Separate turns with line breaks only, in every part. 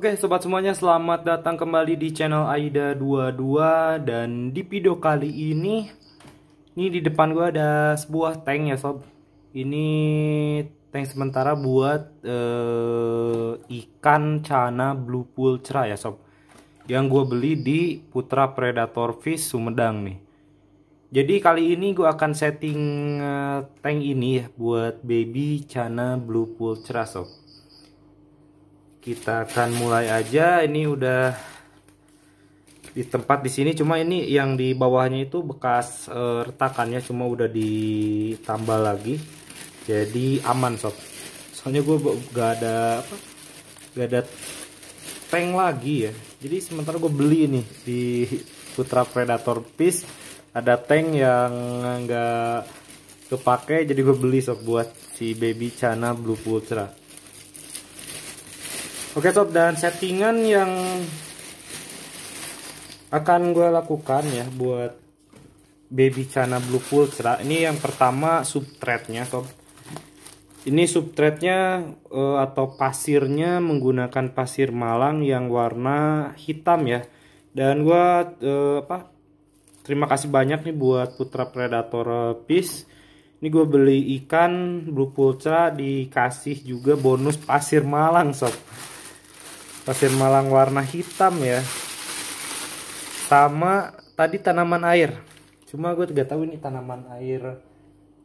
Oke sobat semuanya selamat datang kembali di channel Aida 22 dan di video kali ini ini di depan gue ada sebuah tank ya sob ini tank sementara buat uh, ikan cana blue pool cerah ya sob yang gue beli di Putra Predator Fish Sumedang nih jadi kali ini gue akan setting uh, tank ini ya buat baby cana blue pool cerah sob kita akan mulai aja ini udah di tempat di sini cuma ini yang di bawahnya itu bekas e, retakannya cuma udah ditambah lagi jadi aman sob soalnya gue gak ada apa gak ada tank lagi ya jadi sementara gue beli nih di Putra Predator Piece ada tank yang nggak kepake jadi gue beli sob buat si baby Chana Blue Putra Oke sob dan settingan yang akan gue lakukan ya buat baby cana blue ultra ini yang pertama substratnya sob ini substratnya uh, eh, atau pasirnya menggunakan pasir malang yang warna hitam ya dan gue uh, apa terima kasih banyak nih buat putra predator fish eh, ini gue beli ikan blue ultra dikasih juga bonus pasir malang sob pasir malang warna hitam ya sama tadi tanaman air cuma gue tidak tahu ini tanaman air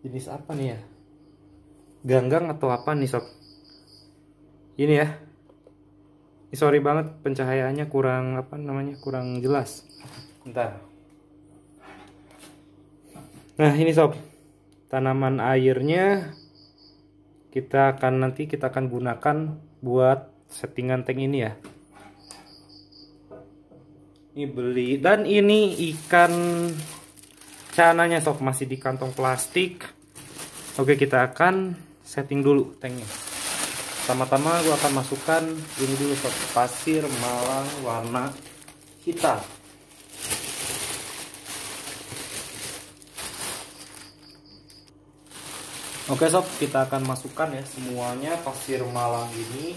jenis apa nih ya ganggang atau apa nih sob ini ya ini sorry banget pencahayaannya kurang apa namanya kurang jelas ntar nah ini sob tanaman airnya kita akan nanti kita akan gunakan buat settingan tank ini ya ini beli dan ini ikan cananya sob masih di kantong plastik oke kita akan setting dulu tanknya pertama-tama gue akan masukkan ini dulu sob pasir malang warna hitam Oke sob, kita akan masukkan ya semuanya pasir malang ini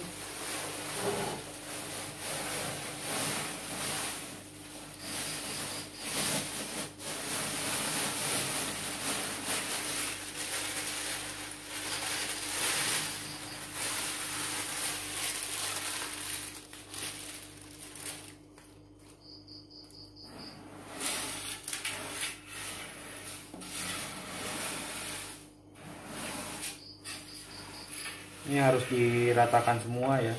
ini harus diratakan semua ya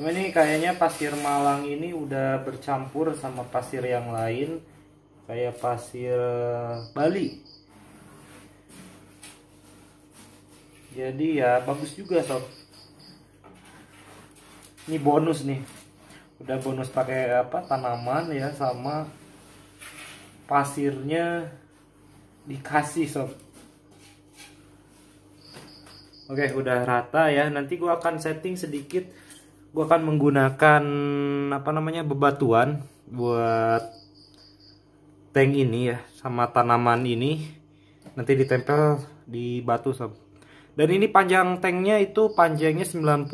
Cuma ini kayaknya pasir Malang ini udah bercampur sama pasir yang lain kayak pasir Bali. Jadi ya bagus juga sob. Ini bonus nih. Udah bonus pakai apa tanaman ya sama pasirnya dikasih sob. Oke, udah rata ya. Nanti gua akan setting sedikit gue akan menggunakan apa namanya bebatuan buat tank ini ya sama tanaman ini nanti ditempel di batu sob dan ini panjang tanknya itu panjangnya 90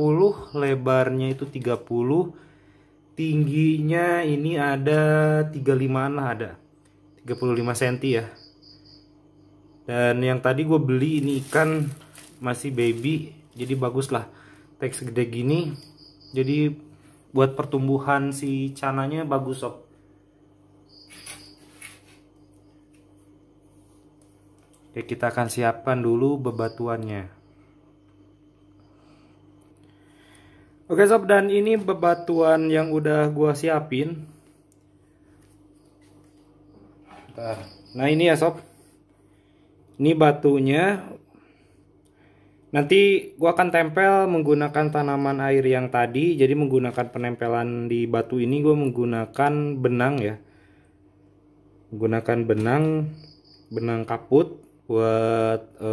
lebarnya itu 30 tingginya ini ada 35an lah ada 35 cm ya dan yang tadi gue beli ini ikan masih baby jadi bagus lah tank segede gini jadi buat pertumbuhan si cananya bagus sob Oke, kita akan siapkan dulu bebatuannya. Oke sob, dan ini bebatuan yang udah gua siapin. Nah, ini ya sob. Ini batunya Nanti gua akan tempel menggunakan tanaman air yang tadi. Jadi menggunakan penempelan di batu ini gue menggunakan benang ya. Menggunakan benang benang kaput buat e,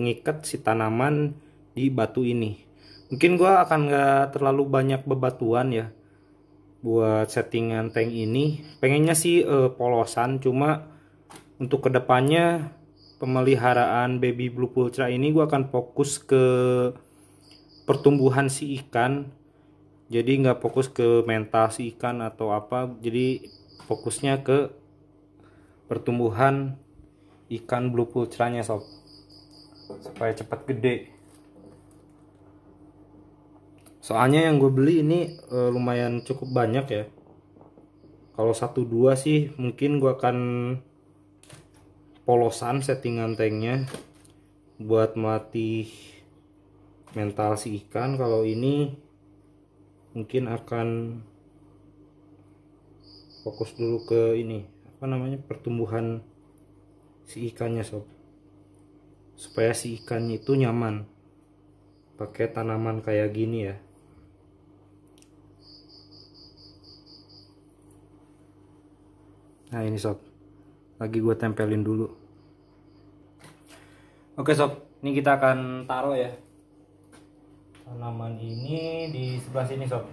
ngikat si tanaman di batu ini. Mungkin gua akan nggak terlalu banyak bebatuan ya buat settingan tank ini. Pengennya sih e, polosan cuma untuk kedepannya pemeliharaan baby blue pulcra ini gue akan fokus ke pertumbuhan si ikan jadi nggak fokus ke mental si ikan atau apa jadi fokusnya ke pertumbuhan ikan blue pulcranya sob supaya cepat gede soalnya yang gue beli ini e, lumayan cukup banyak ya kalau satu dua sih mungkin gue akan polosan settingan tanknya buat mati mental si ikan kalau ini mungkin akan fokus dulu ke ini apa namanya pertumbuhan si ikannya sob supaya si ikan itu nyaman pakai tanaman kayak gini ya nah ini sob lagi gue tempelin dulu oke sob ini kita akan taruh ya tanaman ini di sebelah sini sob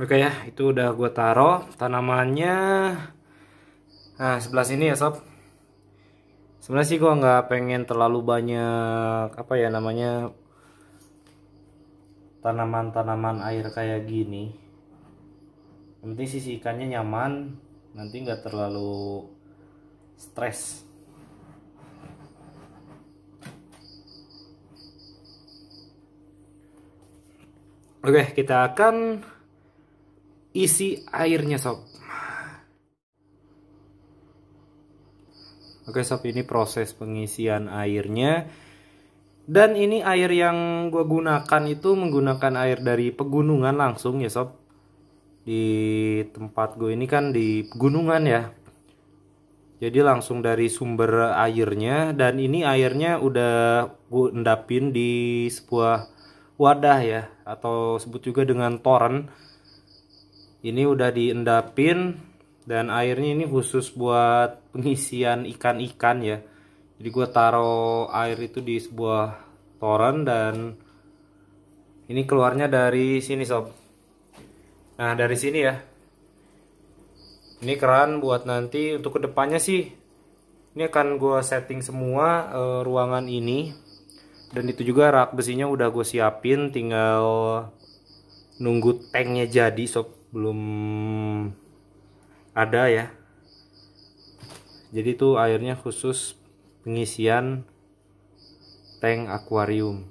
Oke ya, itu udah gue taro tanamannya. Nah, sebelah sini ya sob. Sebenarnya sih gue nggak pengen terlalu banyak apa ya namanya tanaman-tanaman air kayak gini. Nanti sisi ikannya nyaman, nanti nggak terlalu stres. Oke, kita akan isi airnya sob oke sob ini proses pengisian airnya dan ini air yang gue gunakan itu menggunakan air dari pegunungan langsung ya sob di tempat gue ini kan di pegunungan ya jadi langsung dari sumber airnya dan ini airnya udah gue endapin di sebuah wadah ya atau sebut juga dengan toren ini udah diendapin dan airnya ini khusus buat pengisian ikan-ikan ya jadi gue taruh air itu di sebuah toren dan ini keluarnya dari sini sob nah dari sini ya ini keran buat nanti untuk kedepannya sih ini akan gue setting semua e, ruangan ini dan itu juga rak besinya udah gue siapin tinggal nunggu tanknya jadi sob belum ada ya jadi itu airnya khusus pengisian tank akuarium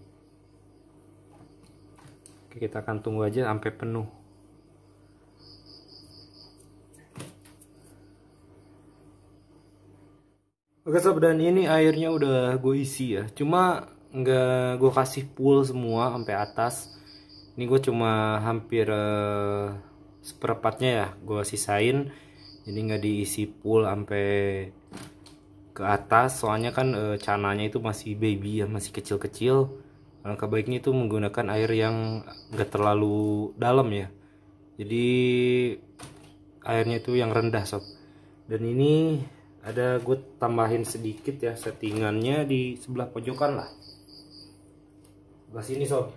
Oke, kita akan tunggu aja sampai penuh Oke sob dan ini airnya udah gue isi ya cuma nggak gue kasih full semua sampai atas ini gue cuma hampir uh, seperempatnya ya gue sisain jadi nggak diisi full sampai ke atas soalnya kan e, cananya itu masih baby ya masih kecil-kecil alangkah baiknya itu menggunakan air yang nggak terlalu dalam ya jadi airnya itu yang rendah sob dan ini ada gue tambahin sedikit ya settingannya di sebelah pojokan lah sebelah sini sob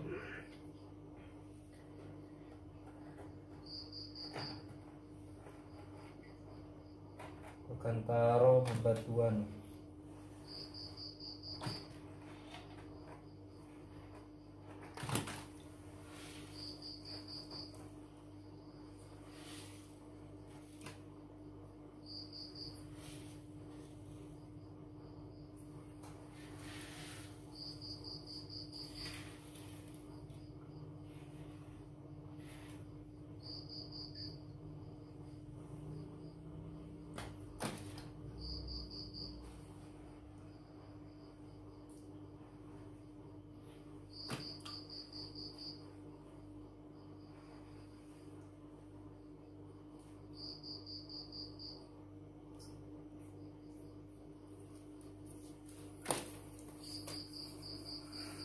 akan taruh bebatuan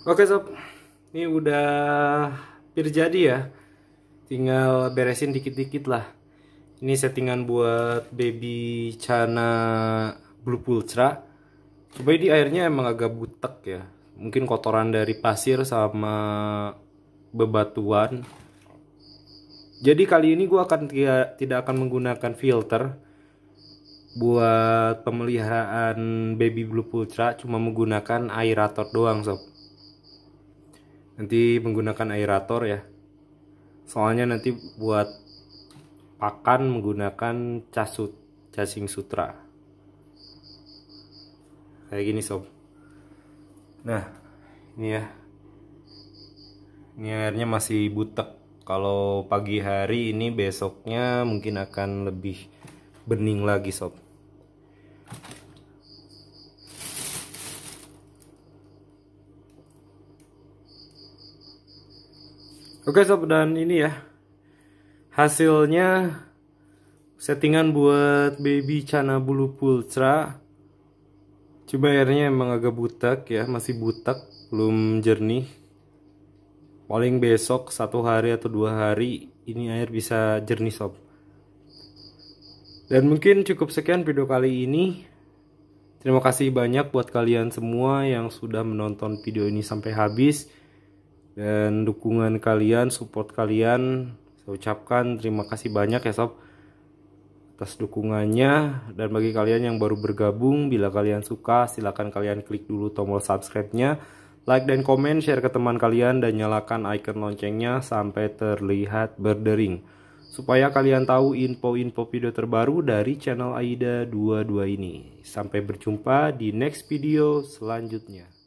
Oke sob, ini udah hampir jadi ya. Tinggal beresin dikit-dikit lah. Ini settingan buat baby Chana Blue Pultra. Coba di airnya emang agak butek ya. Mungkin kotoran dari pasir sama bebatuan. Jadi kali ini gue akan tidak, tidak akan menggunakan filter buat pemeliharaan baby blue pultra cuma menggunakan aerator doang sob nanti menggunakan aerator ya soalnya nanti buat pakan menggunakan casut casing sutra kayak gini sob nah ini ya ini airnya masih butek kalau pagi hari ini besoknya mungkin akan lebih bening lagi sob Oke sob dan ini ya hasilnya settingan buat baby channa Bulu pulcra coba airnya emang agak butak ya masih butak belum jernih paling besok satu hari atau dua hari ini air bisa jernih sob dan mungkin cukup sekian video kali ini terima kasih banyak buat kalian semua yang sudah menonton video ini sampai habis dan dukungan kalian, support kalian saya ucapkan terima kasih banyak ya sob atas dukungannya dan bagi kalian yang baru bergabung bila kalian suka silahkan kalian klik dulu tombol subscribe-nya like dan komen share ke teman kalian dan nyalakan icon loncengnya sampai terlihat berdering supaya kalian tahu info-info video terbaru dari channel Aida 22 ini sampai berjumpa di next video selanjutnya